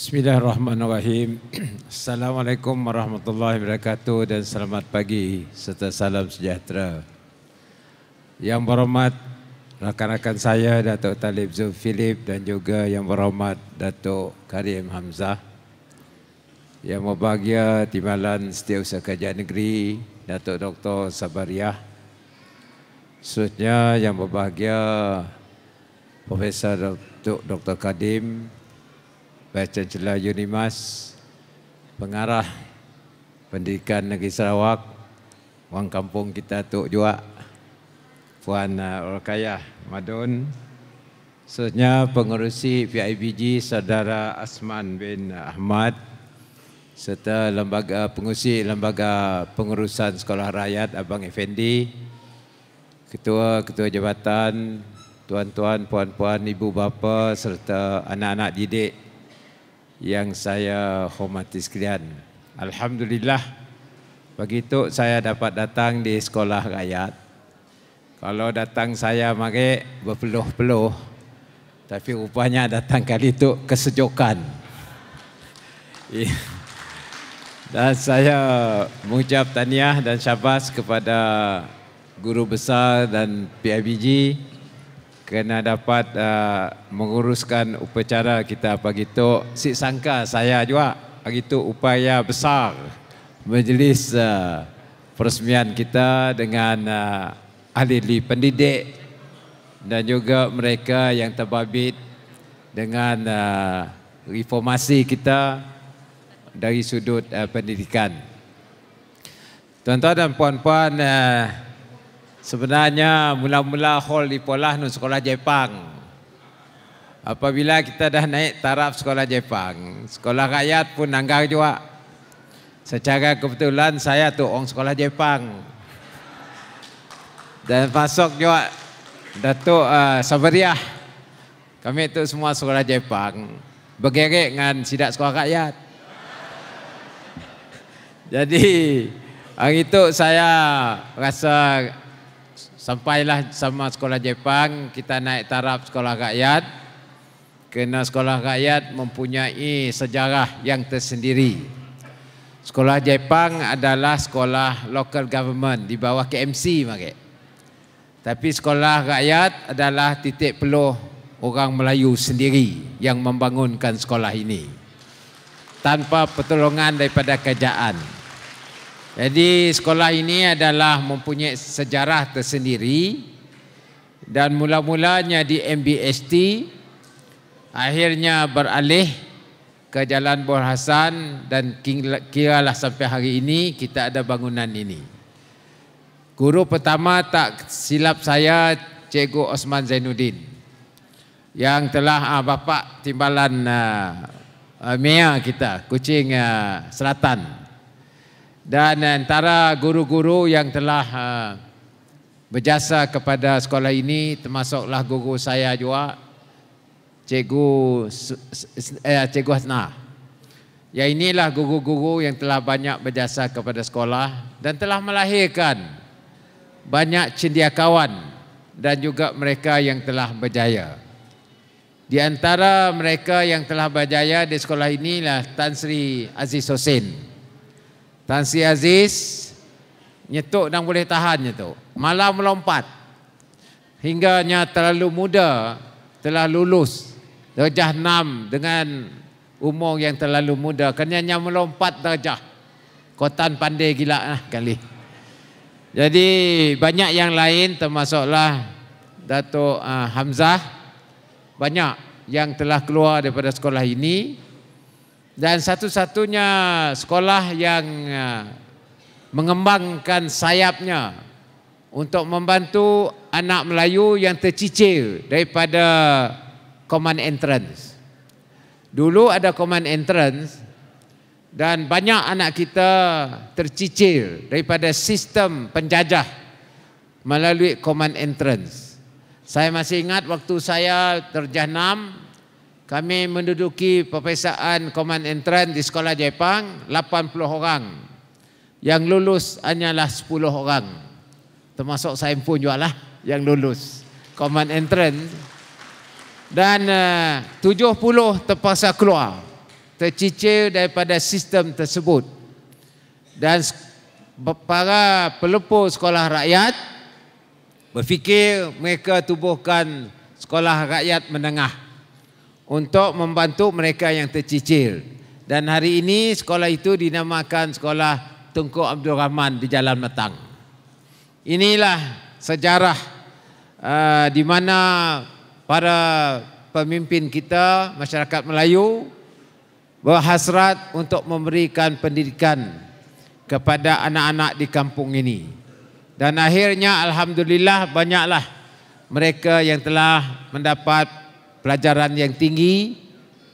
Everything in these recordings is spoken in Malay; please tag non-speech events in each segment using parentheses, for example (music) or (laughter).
Bismillahirrahmanirrahim. (clears throat) Assalamualaikum warahmatullahi wabarakatuh dan selamat pagi serta salam sejahtera. Yang berhormat rakan-rakan saya Datuk Talib Zul Philip dan juga yang berhormat Datuk Karim Hamzah. Yang berbahagia Timbalan Setiausaha Kerajaan Negeri Datuk Dr. Sabariah. Seterusnya yang berbahagia Profesor Dr. Kadim Baca Bachelor Yunimas, pengarah pendidikan negeri Sarawak, wang kampung kita Tok Jua, Puan uh, Rokayah Madun, seterusnya pengurusi PIBG Saudara Asman bin Ahmad, serta lembaga pengurusi lembaga pengurusan sekolah rakyat Abang Effendi, ketua-ketua jabatan, tuan-tuan, puan-puan, ibu bapa serta anak-anak didik yang saya hormati sekalian. Alhamdulillah begitu saya dapat datang di sekolah rakyat. Kalau datang saya mari berpeluh-peluh. Tapi rupanya datang kali itu kesejukan. dan saya mengucap tahniah dan syabas kepada guru besar dan PIBG kena dapat uh, menguruskan upacara kita pagi tu si sangka saya juga pagi tu upaya besar majlis uh, peresmian kita dengan uh, ahli-ahli pendidik dan juga mereka yang terbabit dengan uh, reformasi kita dari sudut uh, pendidikan tuan-tuan dan puan-puan uh, Sebenarnya mula-mula hall di Polah nu sekolah Jepang. Apabila kita dah naik taraf sekolah Jepang, sekolah rakyat pun nanggar juga. Secara kebetulan saya tu orang sekolah Jepang. Dan pasok juga Datuk uh, Sabariah. Kami tu semua sekolah Jepang. Bergerak dengan sidak sekolah rakyat. Jadi hari itu saya rasa sampailah sama sekolah Jepang kita naik taraf sekolah rakyat Kena sekolah rakyat mempunyai sejarah yang tersendiri sekolah Jepang adalah sekolah local government di bawah KMC mak tapi sekolah rakyat adalah titik peluh orang Melayu sendiri yang membangunkan sekolah ini tanpa pertolongan daripada kerajaan. Jadi sekolah ini adalah mempunyai sejarah tersendiri dan mula-mulanya di MBST akhirnya beralih ke Jalan Bor Hasan dan kiralah sampai hari ini kita ada bangunan ini. Guru pertama tak silap saya Cikgu Osman Zainuddin yang telah ah, bapa timbalan ah, ah Mia kita Kucing ah, Selatan dan antara guru-guru yang telah ha, berjasa kepada sekolah ini termasuklah guru saya juga cikgu eh, cikgu Hasna. Ya inilah guru-guru yang telah banyak berjasa kepada sekolah dan telah melahirkan banyak cendekiawan dan juga mereka yang telah berjaya. Di antara mereka yang telah berjaya di sekolah inilah Tan Sri Aziz Hussein. Tan Sri Aziz nyetuk dan boleh tahan tu. Malam melompat. Hingganya terlalu muda telah lulus darjah 6 dengan umur yang terlalu muda. Kenyanya melompat darjah. Kotan pandai gila lah kali. Jadi banyak yang lain termasuklah Dato' uh, ah, Hamzah. Banyak yang telah keluar daripada sekolah ini dan satu-satunya sekolah yang uh, mengembangkan sayapnya untuk membantu anak Melayu yang tercicir daripada command entrance. Dulu ada command entrance dan banyak anak kita tercicir daripada sistem penjajah melalui command entrance. Saya masih ingat waktu saya terjah kami menduduki peperiksaan command entrance di sekolah Jepang 80 orang yang lulus hanyalah 10 orang termasuk saya pun juga lah yang lulus command entrance dan eh, uh, 70 terpaksa keluar tercicir daripada sistem tersebut dan para pelupur sekolah rakyat berfikir mereka tubuhkan sekolah rakyat menengah untuk membantu mereka yang tercicir. Dan hari ini sekolah itu dinamakan Sekolah Tunku Abdul Rahman di Jalan Matang. Inilah sejarah uh, di mana para pemimpin kita, masyarakat Melayu, berhasrat untuk memberikan pendidikan kepada anak-anak di kampung ini. Dan akhirnya Alhamdulillah banyaklah mereka yang telah mendapat pelajaran yang tinggi.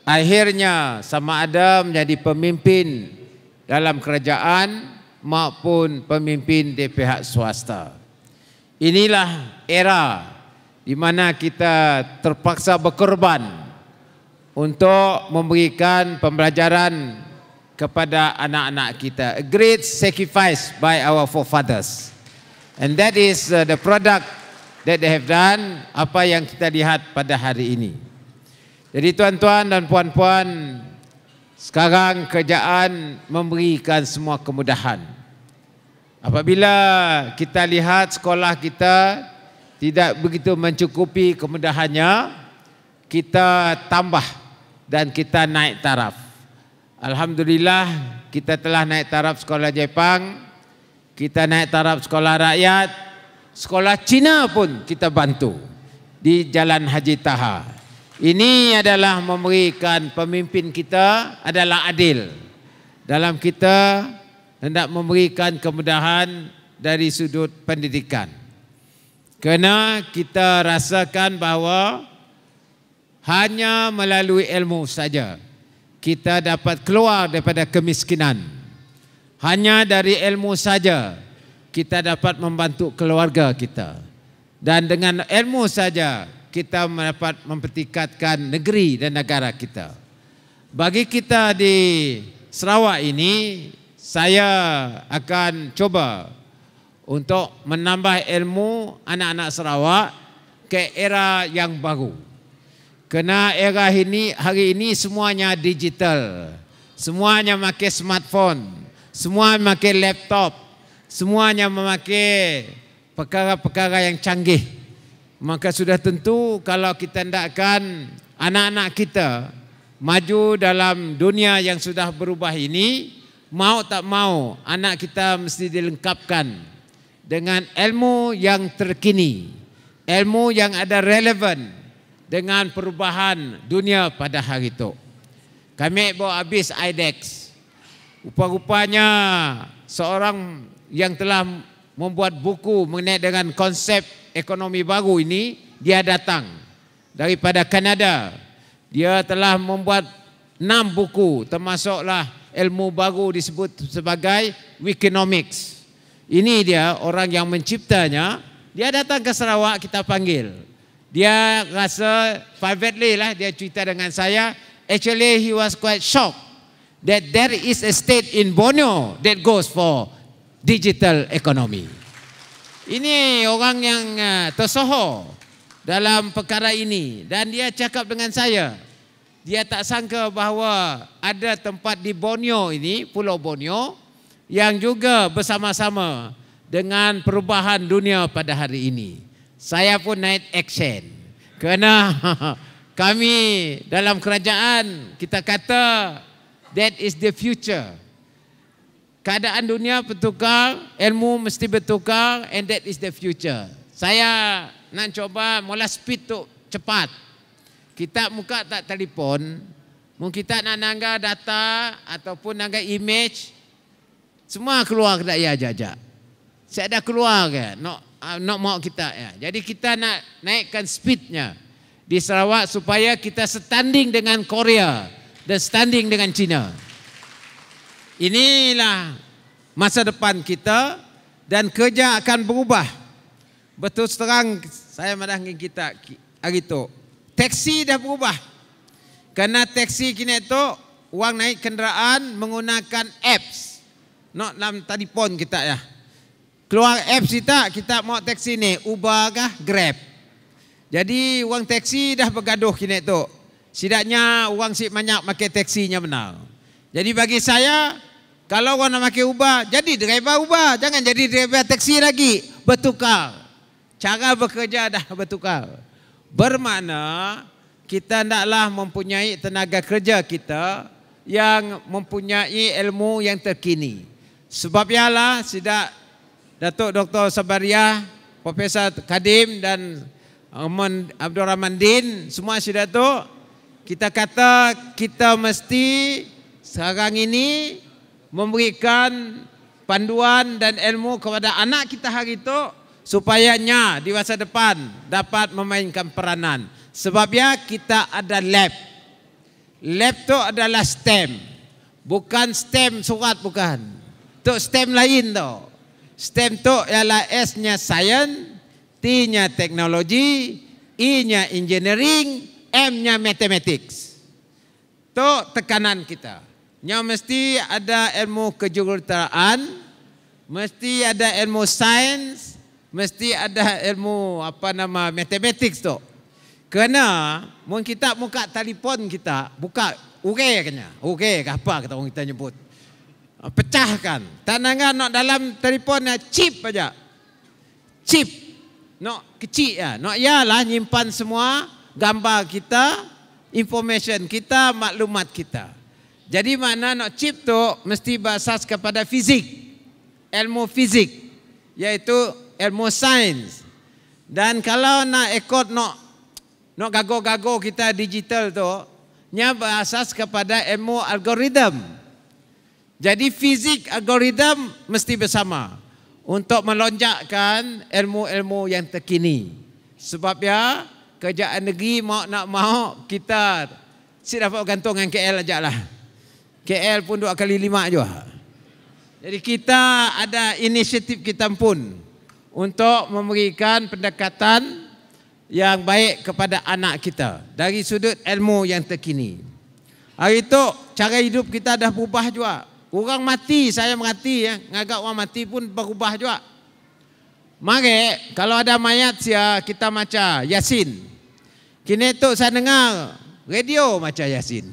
Akhirnya sama ada menjadi pemimpin dalam kerajaan maupun pemimpin di pihak swasta. Inilah era di mana kita terpaksa berkorban untuk memberikan pembelajaran kepada anak-anak kita. A great sacrifice by our forefathers. And that is uh, the product that they have done apa yang kita lihat pada hari ini. Jadi tuan-tuan dan puan-puan, sekarang kerjaan memberikan semua kemudahan. Apabila kita lihat sekolah kita tidak begitu mencukupi kemudahannya, kita tambah dan kita naik taraf. Alhamdulillah kita telah naik taraf sekolah Jepang, kita naik taraf sekolah rakyat, sekolah Cina pun kita bantu di Jalan Haji Taha. Ini adalah memberikan pemimpin kita adalah adil. Dalam kita hendak memberikan kemudahan dari sudut pendidikan. Kerana kita rasakan bahawa hanya melalui ilmu saja kita dapat keluar daripada kemiskinan. Hanya dari ilmu saja kita dapat membantu keluarga kita. Dan dengan ilmu saja kita dapat mempertingkatkan negeri dan negara kita. Bagi kita di Sarawak ini, saya akan cuba untuk menambah ilmu anak-anak Sarawak ke era yang baru. Kena era ini hari ini semuanya digital. Semuanya pakai smartphone, semua pakai laptop, semuanya memakai perkara-perkara yang canggih. Maka sudah tentu kalau kita hendakkan anak-anak kita maju dalam dunia yang sudah berubah ini, mau tak mau anak kita mesti dilengkapkan dengan ilmu yang terkini, ilmu yang ada relevan dengan perubahan dunia pada hari itu. Kami bawa habis IDEX. Rupa-rupanya seorang yang telah membuat buku mengenai dengan konsep ekonomi baru ini dia datang daripada Kanada. Dia telah membuat enam buku termasuklah ilmu baru disebut sebagai Wikinomics. Ini dia orang yang menciptanya. Dia datang ke Sarawak kita panggil. Dia rasa privately lah dia cerita dengan saya. Actually he was quite shocked that there is a state in Borneo that goes for digital ekonomi. Ini orang yang ah, tersohor dalam perkara ini dan dia cakap dengan saya. Dia tak sangka bahawa ada tempat di Borneo ini, Pulau Borneo yang juga bersama-sama dengan perubahan dunia pada hari ini. Saya pun naik action. Kerana (laughs) kami dalam kerajaan kita kata that is the future keadaan dunia bertukar, ilmu mesti bertukar and that is the future. Saya nak cuba mula speed tu cepat. Kita muka tak telefon, mung kita nak nangga data ataupun nangga image semua keluar dak ya jaja. Saya dah keluar ke? Nak uh, nak mau kita ya. Jadi kita nak naikkan speednya di Sarawak supaya kita setanding dengan Korea dan setanding dengan China. Inilah masa depan kita dan kerja akan berubah. Betul terang saya merangkai kita hari itu. Teksi dah berubah. Kerana teksi kini itu wang naik kenderaan menggunakan apps. Not dalam telefon kita ya. Keluar apps kita, kita mau teksi ni. Uber kah? Grab. Jadi wang teksi dah bergaduh kini itu. Sidaknya wang si banyak pakai teksinya benar. Jadi bagi saya, kalau orang nak pakai ubah, jadi driver ubah? Jangan jadi driver taksi lagi. Bertukar. Cara bekerja dah (laughs) bertukar. Bermakna kita naklah mempunyai tenaga kerja kita yang mempunyai ilmu yang terkini. Sebab ialah sidak Datuk Dr. Sabariah, Profesor Kadim dan Umun Abdul Rahman Din, semua sidak datuk kita kata kita mesti sekarang ini memberikan panduan dan ilmu kepada anak kita hari itu supaya supayanya di masa depan dapat memainkan peranan. Sebabnya kita ada lab. Lab tu adalah STEM. Bukan STEM surat bukan. tu STEM lain tu. STEM tu ialah S-nya Science, T-nya Teknologi, E-nya Engineering, M-nya Mathematics. tu tekanan kita. Yang mesti ada ilmu kejuruteraan, mesti ada ilmu sains, mesti ada ilmu apa nama matematik tu. Kena, mun kita buka telefon kita, buka okay kena. Ukir ke apa kata orang kita nyebut. Pecahkan. Tanangan nak dalam telefon chip aja. Chip. Nak kecil ya. Nak ialah nyimpan semua gambar kita, information kita, maklumat kita. Jadi mana nak cipto mesti basas kepada fizik. Ilmu fizik. yaitu ilmu sains. Dan kalau nak ekot, nak nak gago-gago kita digital tu, nya berasas kepada ilmu algoritma. Jadi fizik algoritma mesti bersama untuk melonjakkan ilmu-ilmu yang terkini. Sebab ya, kerjaan negeri mau nak mau kita si dapat gantung dengan KL aja lah. KL pun dua kali lima juga. Jadi kita ada inisiatif kita pun untuk memberikan pendekatan yang baik kepada anak kita dari sudut ilmu yang terkini. Hari itu cara hidup kita dah berubah juga. Orang mati, saya mengerti ya, ngagak orang mati pun berubah juga. Mari kalau ada mayat sia ya, kita baca Yasin. Kini tu saya dengar radio baca Yasin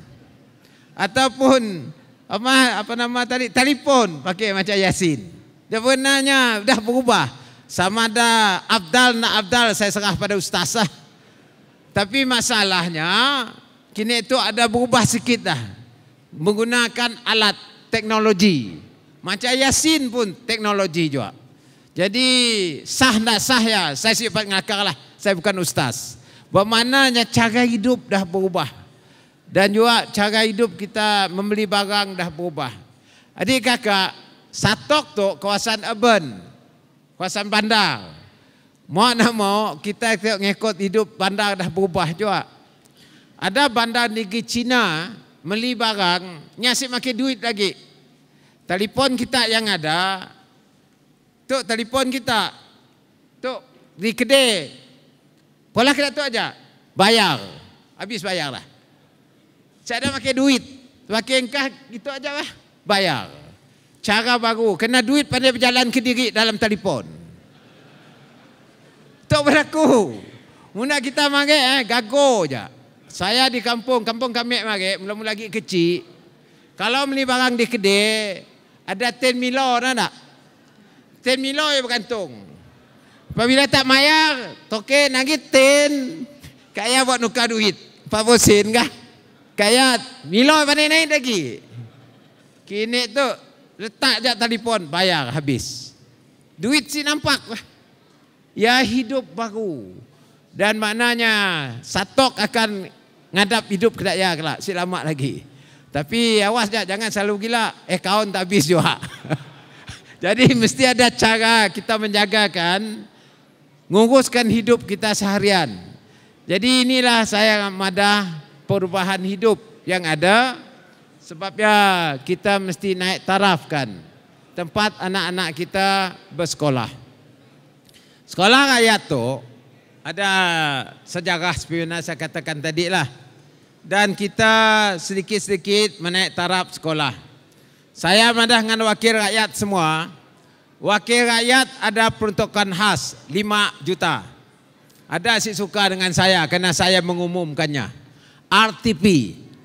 ataupun apa, apa nama tadi telefon pakai macam Yasin. Dia benarnya dah berubah. Sama ada Abdal nak Abdal saya serah pada ustazah. Tapi masalahnya kini itu ada berubah sikit dah. Menggunakan alat teknologi. Macam Yasin pun teknologi juga. Jadi sah tak sah ya saya sifat ngakar lah. Saya bukan ustaz. Bermananya cara hidup dah berubah dan juga cara hidup kita membeli barang dah berubah. Adik kakak, satok tu kawasan urban, kawasan bandar. Mau nak mau kita tengok ngikut hidup bandar dah berubah juga. Ada bandar negeri Cina membeli barang, ni asyik pakai duit lagi. Telepon kita yang ada, tu telepon kita, tu di kedai. Pola kita tu aja, bayar. Habis bayar lah. Tak ada pakai duit. Pakai engkah gitu aja lah. Bayar. Cara baru. Kena duit pada berjalan ke diri dalam telefon. Tak berlaku. Muna kita mari eh, gago je. Saya di kampung, kampung kami mari, mula-mula lagi kecil. Kalau beli barang di kedai, ada ten milo nak tak? Ten milo yang bergantung. Apabila tak mayar, token lagi ten. Kaya buat nukar duit. Pak Bosin kah? Kayat, milo mana naik lagi? Kini tu letak je telefon bayar habis. Duit si nampak. Ya hidup baru. Dan maknanya satok akan ngadap hidup ke daya kelak. Si lama lagi. Tapi awas je jangan selalu gila. Eh kaun tak habis juga. (laughs) Jadi mesti ada cara kita menjagakan menguruskan hidup kita seharian. Jadi inilah saya madah perubahan hidup yang ada sebabnya kita mesti naik tarafkan tempat anak-anak kita bersekolah. Sekolah rakyat tu ada sejarah spionas saya katakan tadi lah. Dan kita sedikit-sedikit menaik taraf sekolah. Saya madah dengan wakil rakyat semua. Wakil rakyat ada peruntukan khas 5 juta. Ada si suka dengan saya kerana saya mengumumkannya. RTP.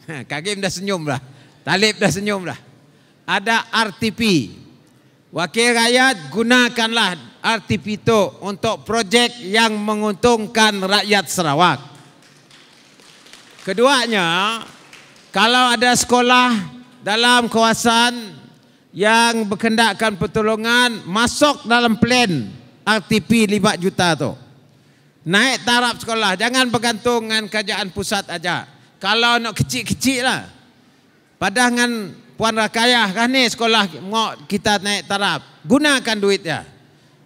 Ha, Kagim dah senyum dah. Talib dah senyum dah. Ada RTP. Wakil rakyat gunakanlah RTP itu untuk projek yang menguntungkan rakyat Sarawak. Keduanya, kalau ada sekolah dalam kawasan yang berkendakkan pertolongan masuk dalam plan RTP 5 juta tu. Naik taraf sekolah, jangan bergantung dengan kerajaan pusat aja kalau nak kecil-kecil lah. Padahal dengan Puan Rakayah kan ni sekolah mak kita naik taraf. Gunakan duit dia.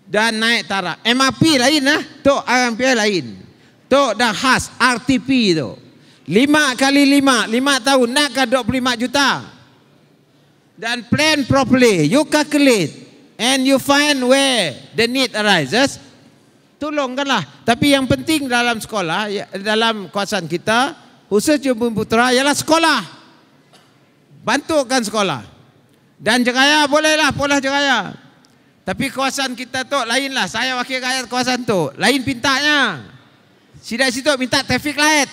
Dan naik taraf. MRP lain lah. Tok RMP lain. Tok dah khas RTP tu. Lima kali lima. Lima tahun. nak Nakkan 25 juta. Dan plan properly. You calculate. And you find where the need arises. Tolongkanlah. Tapi yang penting dalam sekolah, ya, dalam kawasan kita, khusus di Putera ialah sekolah. Bantukan sekolah. Dan jeraya bolehlah, boleh jeraya. Tapi kawasan kita tu lainlah. Saya wakil rakyat kawasan tu. Lain pintanya. Sidak situ minta trafik light.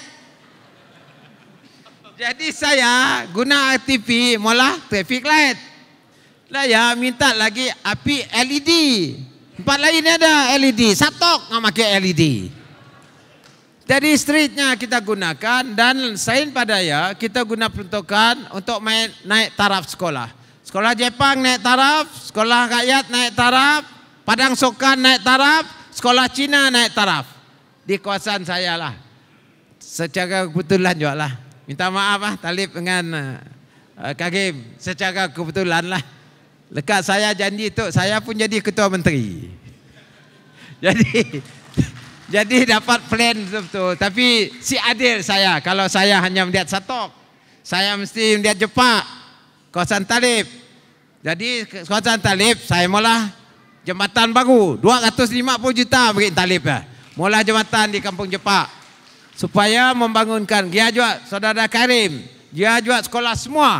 Jadi saya guna RTP mula trafik light. Lah ya minta lagi api LED. Empat lain ada LED. Satok nak pakai LED. Jadi streetnya kita gunakan dan sain padaya kita guna peruntukan untuk main, naik taraf sekolah. Sekolah Jepang naik taraf, sekolah rakyat naik taraf, Padang Sokan naik taraf, sekolah Cina naik taraf. Di kawasan saya lah. Secara kebetulan juga lah. Minta maaf lah Talib dengan uh, eh, eh, Karim. Secara kebetulan lah. Lekat saya janji tu, saya pun jadi ketua menteri. (laughs) Jadi... Jadi dapat plan tu. Tapi si adil saya kalau saya hanya melihat satu, saya mesti melihat jepak. Kawasan Talib. Jadi kawasan Talib saya mula jembatan baru 250 juta bagi Talib ya. Mula jembatan di Kampung Jepak supaya membangunkan dia juga saudara Karim, dia juga sekolah semua.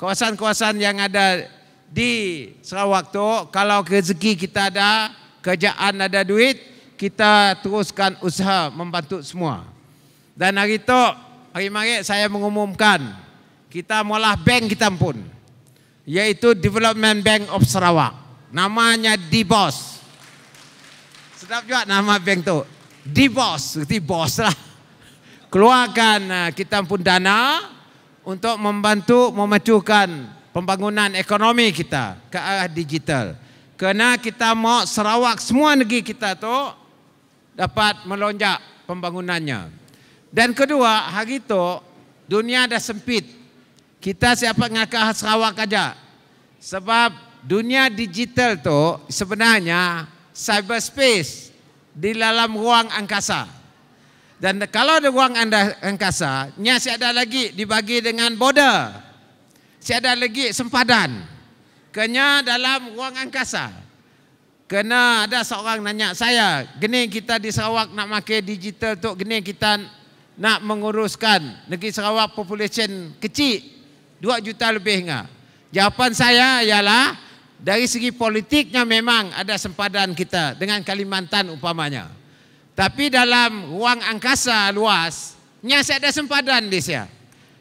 Kawasan-kawasan yang ada di Sarawak tu kalau rezeki kita ada, kerjaan ada duit, kita teruskan usaha membantu semua. Dan hari itu, hari mari saya mengumumkan, kita mulah bank kita pun, yaitu Development Bank of Sarawak. Namanya D-Boss. Sedap juga nama bank tu. D-Boss, berarti Bos lah. Keluarkan uh, kita pun dana untuk membantu memacukan pembangunan ekonomi kita ke arah digital. Kerana kita mau Sarawak semua negeri kita tu dapat melonjak pembangunannya. Dan kedua, hari itu dunia dah sempit. Kita siapa nak ngakak Sarawak aja. Sebab dunia digital tu sebenarnya cyberspace di dalam ruang angkasa. Dan kalau ada ruang anda angkasa, nya si ada lagi dibagi dengan border. Si ada lagi sempadan. Kenya dalam ruang angkasa. Kena ada seorang nanya saya, gini kita di Sarawak nak pakai digital tu, gini kita nak menguruskan negeri Sarawak population kecil, dua juta lebih enggak? Jawapan saya ialah, dari segi politiknya memang ada sempadan kita dengan Kalimantan umpamanya. Tapi dalam ruang angkasa luas, nya saya ada sempadan di sini.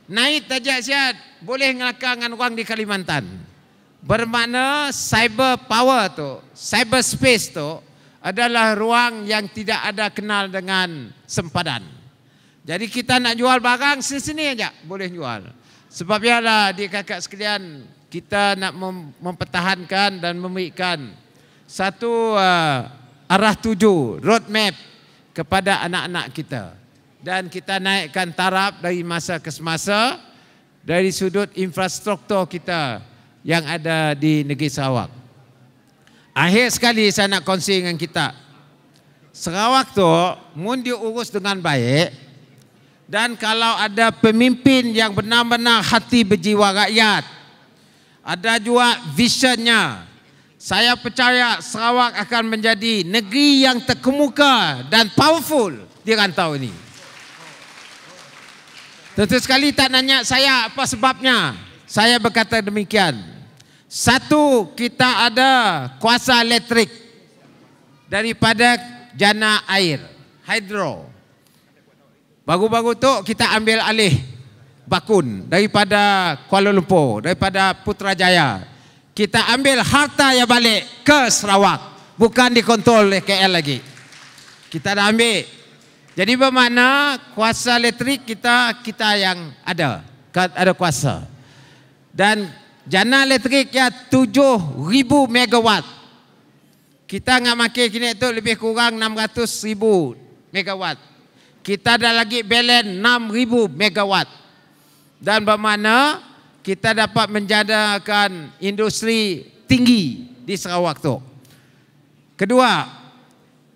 Naik tajak saya boleh ngelakar dengan orang di Kalimantan bermakna cyber power tu, cyber space tu adalah ruang yang tidak ada kenal dengan sempadan. Jadi kita nak jual barang sini-sini aja boleh jual. Sebab ialah di kakak sekalian kita nak mem- mempertahankan dan memberikan satu uh, arah tuju, roadmap kepada anak-anak kita. Dan kita naikkan taraf dari masa ke semasa dari sudut infrastruktur kita yang ada di negeri Sarawak. Akhir sekali saya nak kongsi dengan kita. Sarawak tu mun diurus dengan baik dan kalau ada pemimpin yang benar-benar hati berjiwa rakyat, ada juga visionnya. Saya percaya Sarawak akan menjadi negeri yang terkemuka dan powerful di rantau ini. Tentu sekali tak nanya saya apa sebabnya saya berkata demikian. Satu, kita ada kuasa elektrik daripada jana air, hidro. Bagu-bagu tu kita ambil alih bakun daripada Kuala Lumpur, daripada Putrajaya. Kita ambil harta yang balik ke Sarawak. Bukan dikontrol oleh KL lagi. Kita dah ambil. Jadi bermakna kuasa elektrik kita kita yang ada. Ada kuasa. Dan Jana elektrik ya 7000 megawatt. Kita ngam makan kini itu lebih kurang 600000 megawatt. Kita ada lagi belen 6000 megawatt. Dan bagaimana kita dapat menjadakan industri tinggi di Sarawak tu. Kedua,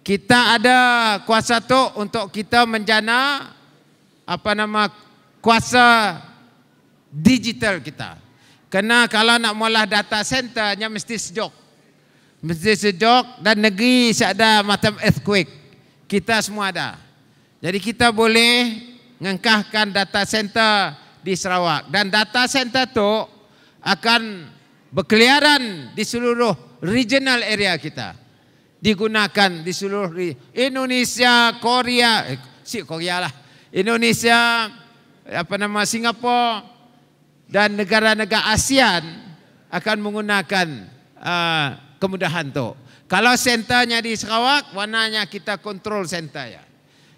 kita ada kuasa tu untuk kita menjana apa nama kuasa digital kita. Kena kalau nak mualah data center, dia mesti sejuk. Mesti sejuk dan negeri ada macam earthquake. Kita semua ada. Jadi kita boleh mengkahkan data center di Sarawak. Dan data center tu akan berkeliaran di seluruh regional area kita. Digunakan di seluruh Indonesia, Korea, eh, si Korea lah. Indonesia, apa nama Singapura, dan negara-negara ASEAN akan menggunakan uh, kemudahan tu. Kalau sentanya di Sarawak, mananya kita kontrol sentanya.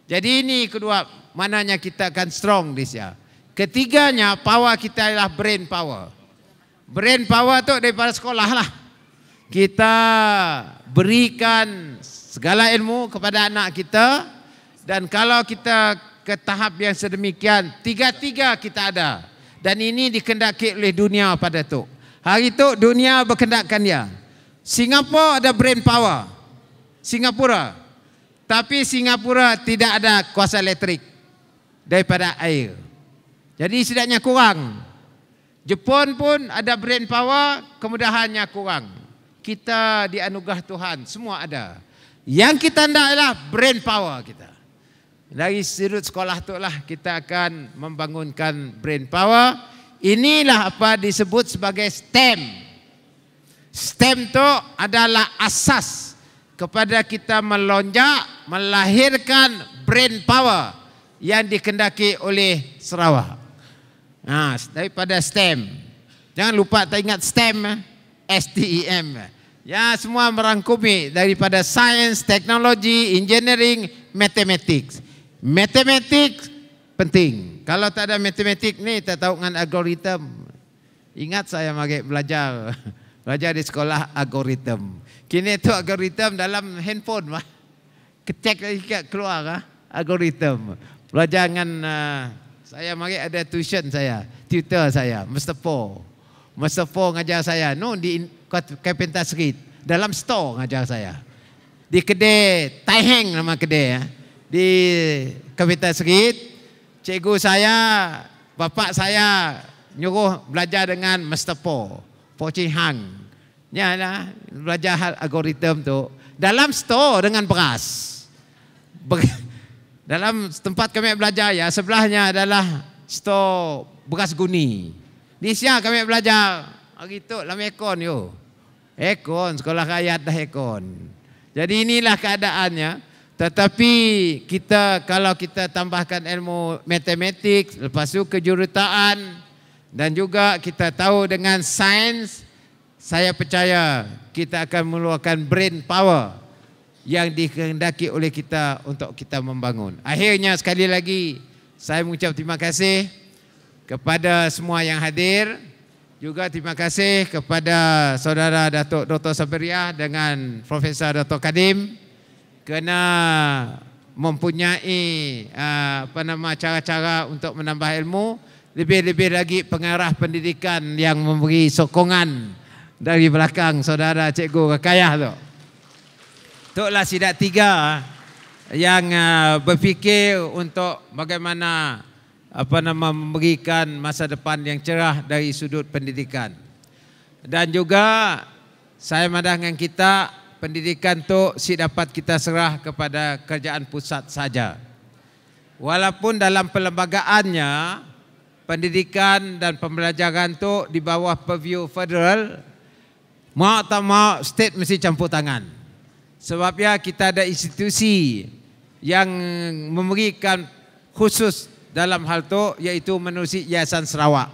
Jadi ini kedua, mananya kita akan strong di sini. Ketiganya, power kita ialah brain power. Brain power tu daripada sekolah lah. Kita berikan segala ilmu kepada anak kita dan kalau kita ke tahap yang sedemikian, tiga-tiga kita ada. Dan ini dikendaki oleh dunia pada tu. Hari itu dunia berkendakkan dia. Singapura ada brain power. Singapura. Tapi Singapura tidak ada kuasa elektrik daripada air. Jadi sedangnya kurang. Jepun pun ada brain power, kemudahannya kurang. Kita di Tuhan, semua ada. Yang kita nak ialah brain power kita dari sudut sekolah tu lah kita akan membangunkan brain power. Inilah apa disebut sebagai STEM. STEM tu adalah asas kepada kita melonjak, melahirkan brain power yang dikendaki oleh Sarawak. Nah, ha, daripada STEM. Jangan lupa tak ingat STEM, eh? s e eh? Ya, semua merangkumi daripada science, technology, engineering, mathematics. Matematik penting. Kalau tak ada matematik ni, tak tahu dengan algoritm. Ingat saya mari belajar. (laughs) Belajar di sekolah algoritm. Kini tu algoritm dalam handphone. Mah. Kecek lagi keluar ah. algoritm. Belajar dengan ah, saya mari ada tuition saya. Tutor saya, Mr. Paul. Mr. Paul ngajar saya. No, di Carpenter Street. Dalam store ngajar saya. Di kedai Taiheng nama kedai. Ya. Ah di Kapital Serit. Cikgu saya, bapak saya nyuruh belajar dengan Mr. Po, Po Chi Hang. Ya, lah, belajar hal algoritma tu dalam store dengan beras. Ber- (laughs) dalam tempat kami belajar ya sebelahnya adalah store beras guni. Di sia kami belajar begitu oh, lam ekon yo. Ekon sekolah rakyat dah ekon. Jadi inilah keadaannya. Tetapi kita kalau kita tambahkan ilmu matematik, lepas tu kejurutaan dan juga kita tahu dengan sains, saya percaya kita akan mengeluarkan brain power yang dikehendaki oleh kita untuk kita membangun. Akhirnya sekali lagi saya mengucap terima kasih kepada semua yang hadir. Juga terima kasih kepada saudara Datuk Dr. Sabriah dengan Profesor Dr. Kadim kena mempunyai ah, apa nama cara-cara untuk menambah ilmu lebih-lebih lagi pengarah pendidikan yang memberi sokongan dari belakang saudara cikgu Rakayah tu. Tuklah sidak tiga ah, yang ah, berfikir untuk bagaimana apa nama memberikan masa depan yang cerah dari sudut pendidikan. Dan juga saya madah dengan kita pendidikan tu si dapat kita serah kepada kerjaan pusat saja. Walaupun dalam perlembagaannya pendidikan dan pembelajaran tu di bawah purview federal, mau tak mau state mesti campur tangan. Sebabnya kita ada institusi yang memberikan khusus dalam hal tu yaitu menusi Yayasan Sarawak.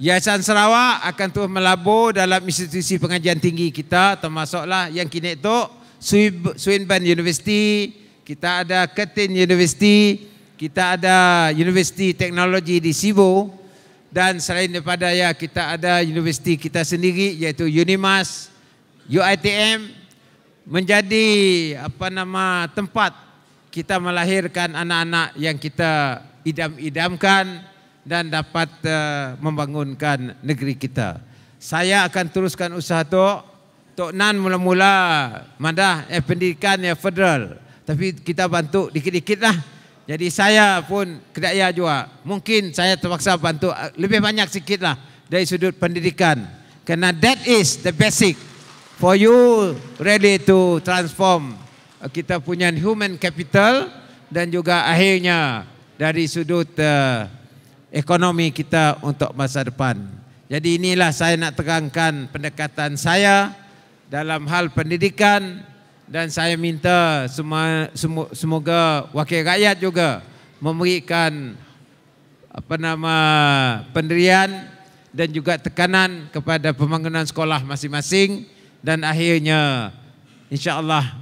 Yayasan Sarawak akan terus melabur dalam institusi pengajian tinggi kita termasuklah yang kini itu Swinburne University, kita ada Curtin University, kita ada Universiti Teknologi di Sibu dan selain daripada ya kita ada universiti kita sendiri iaitu Unimas, UiTM menjadi apa nama tempat kita melahirkan anak-anak yang kita idam-idamkan dan dapat uh, membangunkan negeri kita. Saya akan teruskan usaha tu. Tok Nan mula-mula madah eh, pendidikan yang eh, federal. Tapi kita bantu dikit-dikit lah. Jadi saya pun kedaya juga. Mungkin saya terpaksa bantu eh, lebih banyak sikit lah dari sudut pendidikan. Kerana that is the basic for you ready to transform kita punya human capital dan juga akhirnya dari sudut uh, ekonomi kita untuk masa depan. Jadi inilah saya nak terangkan pendekatan saya dalam hal pendidikan dan saya minta semua semoga wakil rakyat juga memberikan apa nama pendirian dan juga tekanan kepada pembangunan sekolah masing-masing dan akhirnya insyaallah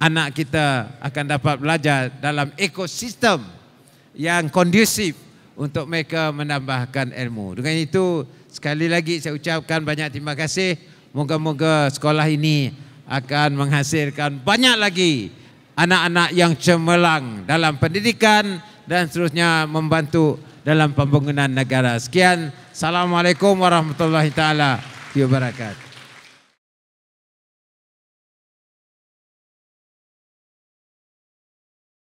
anak kita akan dapat belajar dalam ekosistem yang kondusif untuk mereka menambahkan ilmu. Dengan itu, sekali lagi saya ucapkan banyak terima kasih. Moga-moga sekolah ini akan menghasilkan banyak lagi anak-anak yang cemerlang dalam pendidikan dan seterusnya membantu dalam pembangunan negara. Sekian, Assalamualaikum warahmatullahi taala. Wabarakatuh.